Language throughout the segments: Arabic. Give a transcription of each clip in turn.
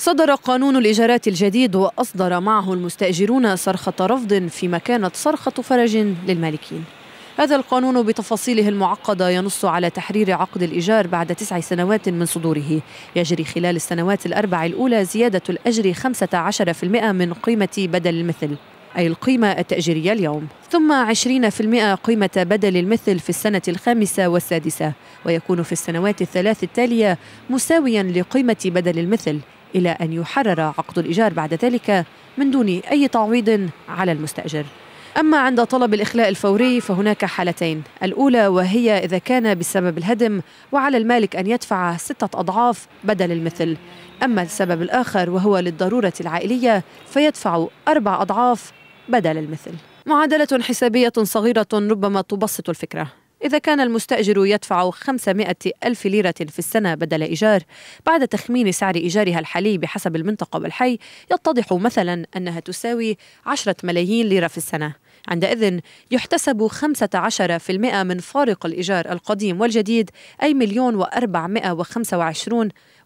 صدر قانون الإيجارات الجديد وأصدر معه المستأجرون صرخة رفض فيما كانت صرخة فرج للمالكين هذا القانون بتفاصيله المعقدة ينص على تحرير عقد الإيجار بعد تسع سنوات من صدوره يجري خلال السنوات الأربع الأولى زيادة الأجر 15% من قيمة بدل المثل أي القيمة التأجيرية اليوم ثم 20% قيمة بدل المثل في السنة الخامسة والسادسة ويكون في السنوات الثلاث التالية مساويا لقيمة بدل المثل إلى أن يحرر عقد الإيجار بعد ذلك من دون أي تعويض على المستأجر أما عند طلب الإخلاء الفوري فهناك حالتين الأولى وهي إذا كان بسبب الهدم وعلى المالك أن يدفع ستة أضعاف بدل المثل أما السبب الآخر وهو للضرورة العائلية فيدفع أربع أضعاف بدل المثل معادلة حسابية صغيرة ربما تبسط الفكرة إذا كان المستأجر يدفع 500 ألف ليرة في السنة بدل إيجار بعد تخمين سعر إيجارها الحالي بحسب المنطقة والحي يتضح مثلا أنها تساوي 10 ملايين ليرة في السنة عندئذ يحتسب 15% من فارق الإيجار القديم والجديد أي مليون و425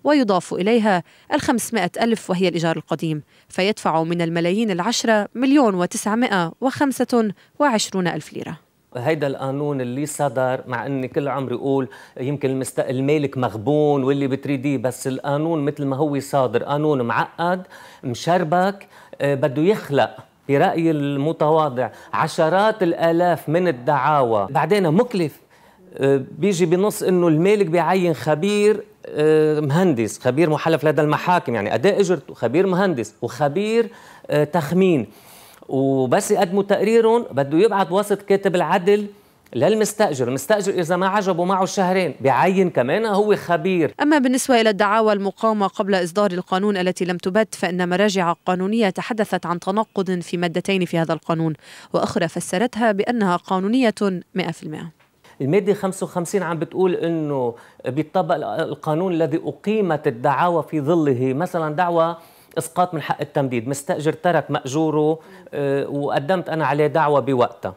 ويضاف إليها ال ألف وهي الإيجار القديم فيدفع من الملايين العشرة مليون وتسعمائة وخمسة وعشرون ألف ليرة هيدا القانون اللي صدر مع اني كل عمري اقول يمكن المست... المالك مغبون واللي بتريديه بس القانون مثل ما هو صادر قانون معقد مشربك آه، بده يخلق برأيي المتواضع عشرات الآلاف من الدعاوى بعدين مكلف آه، بيجي بنص انه المالك بيعين خبير آه، مهندس خبير محلف لدى المحاكم يعني اداء اجرته خبير مهندس وخبير تخمين وبس يقدموا تقريرهم بده يبعث وسط كاتب العدل للمستأجر المستأجر إذا ما عجبه معه شهرين بعين كمان هو خبير أما بالنسبة إلى الدعاوى المقامة قبل إصدار القانون التي لم تبت فإن مراجع قانونية تحدثت عن تناقض في مادتين في هذا القانون وأخرى فسرتها بأنها قانونية 100% المادة 55 عم بتقول انه بيطبق القانون الذي اقيمت الدعاوى في ظله مثلا دعوى اسقاط من حق التمديد مستاجر ترك ماجوره آه، وقدمت انا عليه دعوه بوقتها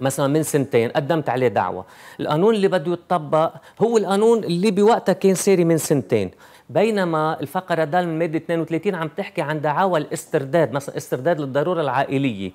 مثلا من سنتين قدمت عليه دعوة القانون اللي بده يتطبق هو القانون اللي بوقتها كان ساري من سنتين بينما الفقرة دال من مادة 32 عم تحكي عن دعاوى الاسترداد مثلا استرداد للضرورة العائلية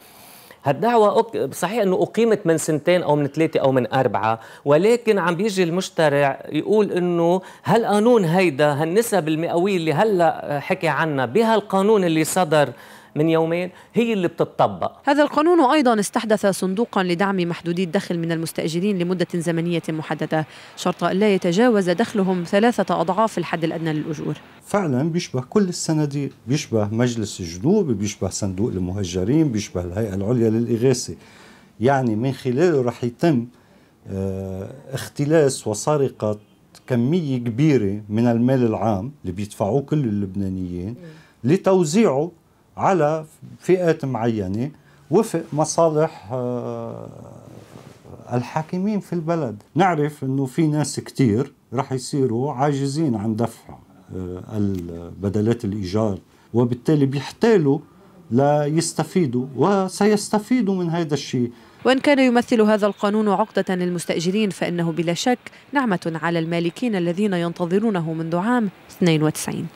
هالدعوة صحيح أنه أقيمت من سنتين أو من ثلاثة أو من أربعة ولكن عم بيجي المشترع يقول أنه هالقانون هيدا هالنسب المئوية اللي هلأ حكي عنها بهالقانون اللي صدر من يومين هي اللي بتطبق هذا القانون أيضا استحدث صندوقا لدعم محدودي الدخل من المستأجرين لمدة زمنية محددة شرط لا يتجاوز دخلهم ثلاثة أضعاف الحد الأدنى للأجور فعلا بيشبه كل السندي بيشبه مجلس الجنوب بيشبه صندوق المهجرين بيشبه الهيئة العليا للإغاثة يعني من خلاله رح يتم آه، اختلاس وسرقة كمية كبيرة من المال العام اللي بيدفعوه كل اللبنانيين لتوزيعه على فئات معينة وفق مصالح آه، الحاكمين في البلد نعرف أنه في ناس كتير رح يصيروا عاجزين عن دفع آه، البدلات الإيجار وبالتالي بيحتالوا لا يستفيدوا وسيستفيدوا من هذا الشيء وإن كان يمثل هذا القانون عقدة للمستأجرين فإنه بلا شك نعمة على المالكين الذين ينتظرونه منذ عام 92